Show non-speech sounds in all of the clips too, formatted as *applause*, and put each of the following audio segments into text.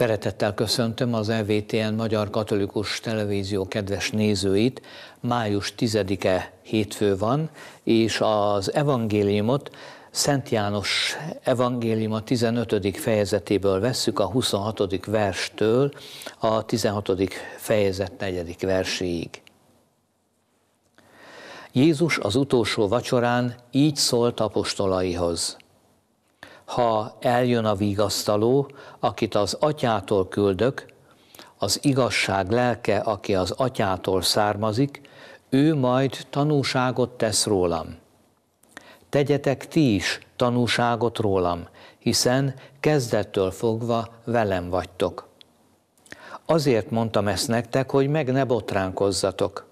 Szeretettel köszöntöm az EVTN Magyar Katolikus Televízió kedves nézőit. Május 10-e hétfő van, és az evangéliumot Szent János evangéliuma 15. fejezetéből vesszük a 26. verstől a 16. fejezet 4. verséig. Jézus az utolsó vacsorán így szólt apostolaihoz – ha eljön a vigasztaló, akit az atyától küldök, az igazság lelke, aki az atyától származik, ő majd tanúságot tesz rólam. Tegyetek ti is tanúságot rólam, hiszen kezdettől fogva velem vagytok. Azért mondtam ezt nektek, hogy meg ne botránkozzatok.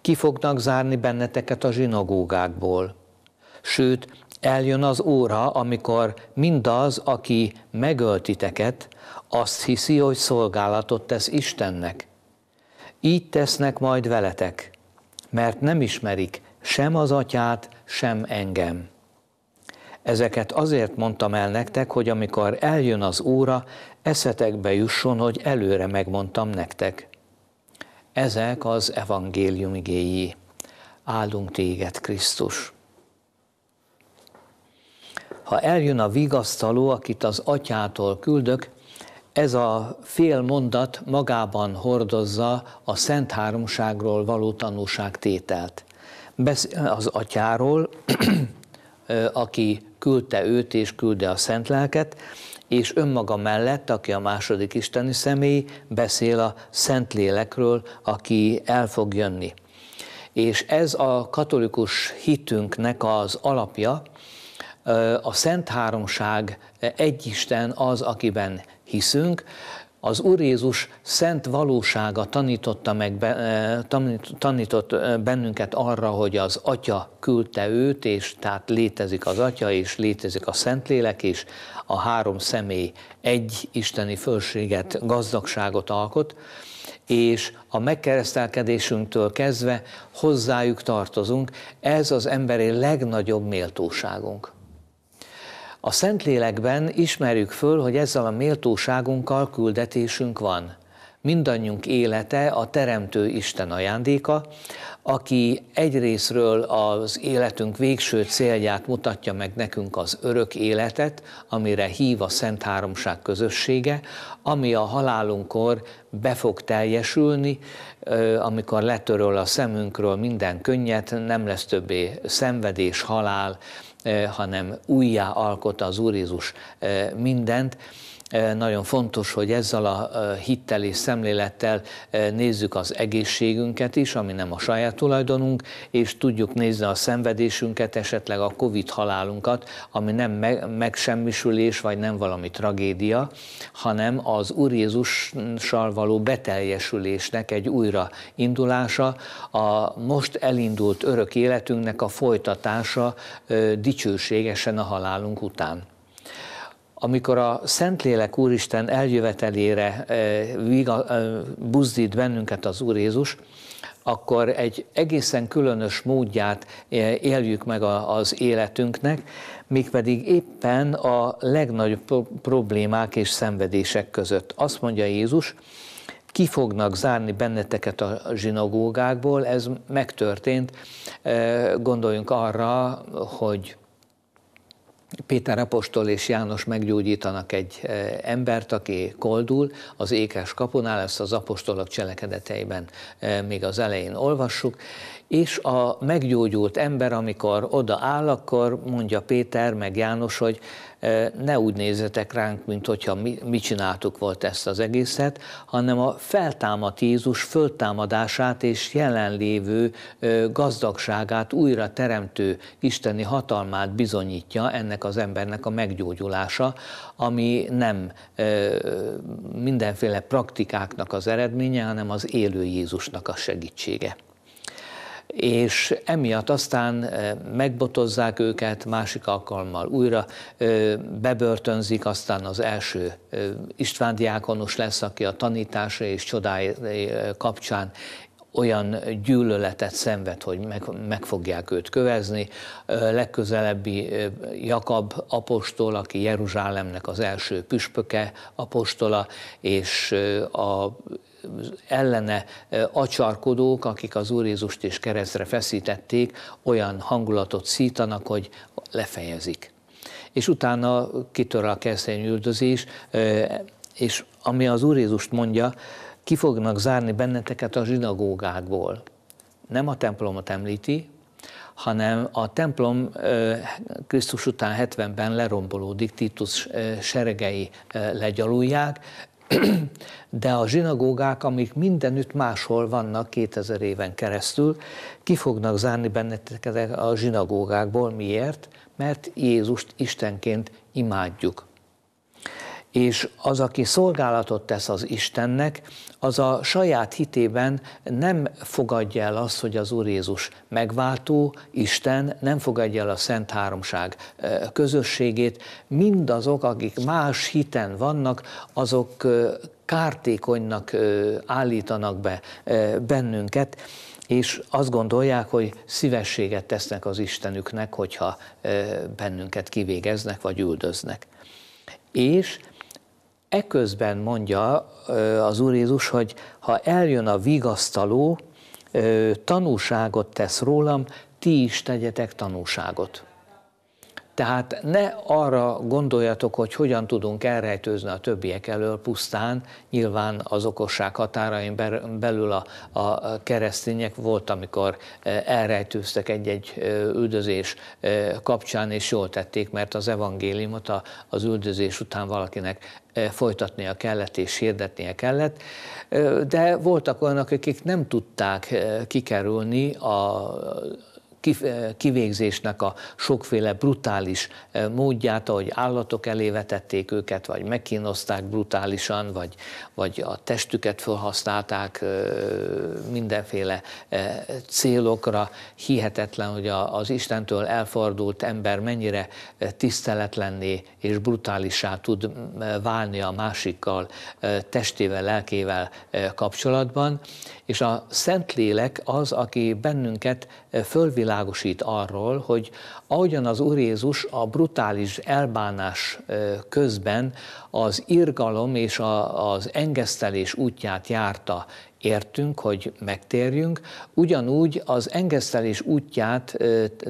Ki fognak zárni benneteket a zsinagógákból, sőt, Eljön az óra, amikor mindaz, aki megöltiteket, azt hiszi, hogy szolgálatot tesz Istennek. Így tesznek majd veletek, mert nem ismerik sem az atyát, sem engem. Ezeket azért mondtam el nektek, hogy amikor eljön az óra, eszetekbe jusson, hogy előre megmondtam nektek. Ezek az evangélium igéi. Áldunk téged, Krisztus! ha eljön a vigasztaló, akit az atyától küldök, ez a fél mondat magában hordozza a Szent Háromságról való tanúságtételt. Az atyáról, *clears throat* aki küldte őt és küldte a Szent Lelket, és önmaga mellett, aki a második isteni személy, beszél a Szentlélekről, aki el fog jönni. És ez a katolikus hitünknek az alapja, a Szent Háromság e, egy Isten az, akiben hiszünk, az Úr Jézus szent valósága tanította, meg, e, tanított e, bennünket arra, hogy az Atya küldte őt, és tehát létezik az Atya, és létezik a Szentlélek, és a három személy egy isteni fölséget, gazdagságot alkot, és a megkeresztelkedésünktől kezdve hozzájuk tartozunk, ez az emberi legnagyobb méltóságunk. A Szentlélekben ismerjük föl, hogy ezzel a méltóságunkkal küldetésünk van mindannyiunk élete a Teremtő Isten ajándéka, aki egyrésztről az életünk végső célját mutatja meg nekünk az örök életet, amire hív a Szent Háromság közössége, ami a halálunkkor be fog teljesülni, amikor letöröl a szemünkről minden könnyet, nem lesz többé szenvedés, halál, hanem újjá alkot az Úr Jézus mindent, nagyon fontos, hogy ezzel a hittel és szemlélettel nézzük az egészségünket is, ami nem a saját tulajdonunk, és tudjuk nézni a szenvedésünket, esetleg a Covid halálunkat, ami nem megsemmisülés, vagy nem valami tragédia, hanem az Úr Jézussal való beteljesülésnek egy újra indulása, a most elindult örök életünknek a folytatása dicsőségesen a halálunk után amikor a Szentlélek Úristen eljövetelére eh, eh, buzdít bennünket az Úr Jézus, akkor egy egészen különös módját eh, éljük meg az életünknek, mégpedig éppen a legnagyobb problémák és szenvedések között. Azt mondja Jézus, ki fognak zárni benneteket a zsinagógákból, ez megtörtént. Gondoljunk arra, hogy Péter apostol és János meggyógyítanak egy e, embert, aki koldul az ékes kapunál, ezt az apostolok cselekedeteiben e, még az elején olvassuk, és a meggyógyult ember, amikor odaáll, akkor mondja Péter meg János, hogy ne úgy nézzetek ránk, mint hogyha mi, mi csináltuk volt ezt az egészet, hanem a feltámadt Jézus föltámadását és jelenlévő gazdagságát újra teremtő isteni hatalmát bizonyítja ennek az embernek a meggyógyulása, ami nem mindenféle praktikáknak az eredménye, hanem az élő Jézusnak a segítsége és emiatt aztán megbotozzák őket, másik alkalommal újra bebörtönzik, aztán az első István diákonus lesz, aki a tanítása és csodái kapcsán olyan gyűlöletet szenved, hogy meg, meg fogják őt kövezni. Legközelebbi Jakab apostol, aki Jeruzsálemnek az első püspöke apostola, és a ellene acsarkodók, akik az Úr Jézust is keresztre feszítették, olyan hangulatot szítanak, hogy lefejezik. És utána kitör a keresztény üldözés, és ami az Úr Jézust mondja, ki fognak zárni benneteket a zsinagógákból. Nem a templomot említi, hanem a templom Krisztus után 70-ben lerombolódik, Titus seregei legyalulják, de a zsinagógák, amik mindenütt máshol vannak 2000 éven keresztül, ki fognak zárni benneteket a zsinagógákból. Miért? Mert Jézust Istenként imádjuk. És az, aki szolgálatot tesz az Istennek, az a saját hitében nem fogadja el azt, hogy az Úr Jézus megváltó, Isten, nem fogadja el a Szent Háromság közösségét. Mindazok, akik más hiten vannak, azok kártékonynak állítanak be bennünket, és azt gondolják, hogy szívességet tesznek az Istenüknek, hogyha bennünket kivégeznek vagy üldöznek. És Eközben mondja az Úr Jézus, hogy ha eljön a vigasztaló, tanúságot tesz rólam, ti is tegyetek tanúságot. Tehát ne arra gondoljatok, hogy hogyan tudunk elrejtőzni a többiek elől pusztán, nyilván az okosság határain belül a, a keresztények volt, amikor e, elrejtőztek egy-egy e, üldözés e, kapcsán, és jól tették, mert az evangéliumot az üldözés után valakinek folytatnia kellett és hirdetnie kellett, de voltak olyanok, akik nem tudták kikerülni a kivégzésnek a sokféle brutális módját, ahogy állatok elé vetették őket, vagy megkínozták brutálisan, vagy, vagy a testüket felhasználták mindenféle célokra. Hihetetlen, hogy az Istentől elfordult ember mennyire tiszteletlenné és brutálissá tud válni a másikkal, testével, lelkével kapcsolatban. És a Szentlélek az, aki bennünket fölvilágít, rávilágosít arról, hogy ahogyan az Úr Jézus a brutális elbánás közben az irgalom és a, az engesztelés útját járta értünk, hogy megtérjünk, ugyanúgy az engesztelés útját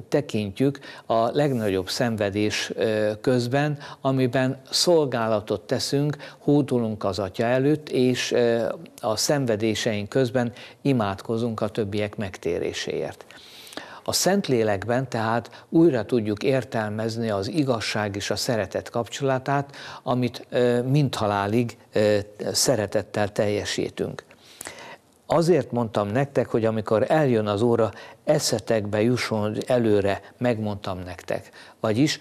tekintjük a legnagyobb szenvedés közben, amiben szolgálatot teszünk, hódulunk az Atya előtt, és a szenvedéseink közben imádkozunk a többiek megtéréséért. A Szentlélekben tehát újra tudjuk értelmezni az igazság és a szeretet kapcsolatát, amit mind halálig szeretettel teljesítünk. Azért mondtam nektek, hogy amikor eljön az óra, eszetekbe jusson előre, megmondtam nektek. Vagyis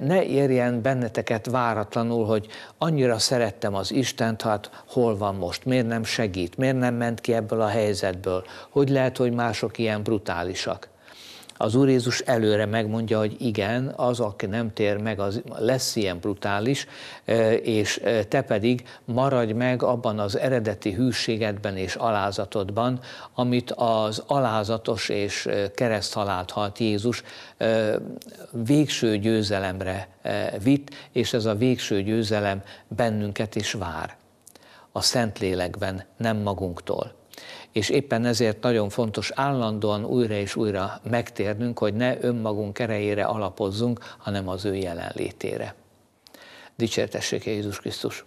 ne érjen benneteket váratlanul, hogy annyira szerettem az Istent, hát hol van most, miért nem segít, miért nem ment ki ebből a helyzetből, hogy lehet, hogy mások ilyen brutálisak az Úr Jézus előre megmondja, hogy igen, az, aki nem tér meg, az lesz ilyen brutális, és te pedig maradj meg abban az eredeti hűségedben és alázatodban, amit az alázatos és kereszthalált halt Jézus végső győzelemre vitt, és ez a végső győzelem bennünket is vár. A Szentlélekben, nem magunktól és éppen ezért nagyon fontos állandóan újra és újra megtérnünk, hogy ne önmagunk erejére alapozzunk, hanem az ő jelenlétére. Dicsértessék Jézus Krisztus!